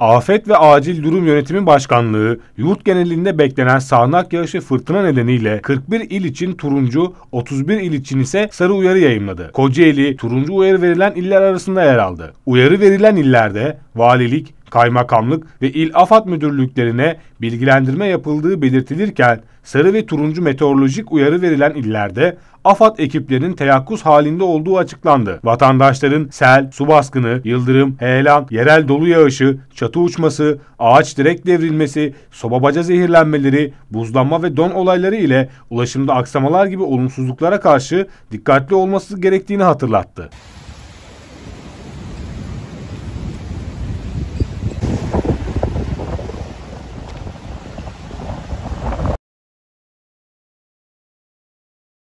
Afet ve Acil Durum Yönetimi Başkanlığı, yurt genelinde beklenen sağanak yağış ve fırtına nedeniyle 41 il için turuncu, 31 il için ise sarı uyarı yayınladı. Kocaeli, turuncu uyarı verilen iller arasında yer aldı. Uyarı verilen illerde valilik, kaymakamlık ve il afat müdürlüklerine bilgilendirme yapıldığı belirtilirken sarı ve turuncu meteorolojik uyarı verilen illerde afat ekiplerinin teyakkuz halinde olduğu açıklandı. Vatandaşların sel, su baskını, yıldırım, heyelan, yerel dolu yağışı, çatı uçması, ağaç direk devrilmesi, soba baca zehirlenmeleri, buzlanma ve don olayları ile ulaşımda aksamalar gibi olumsuzluklara karşı dikkatli olması gerektiğini hatırlattı.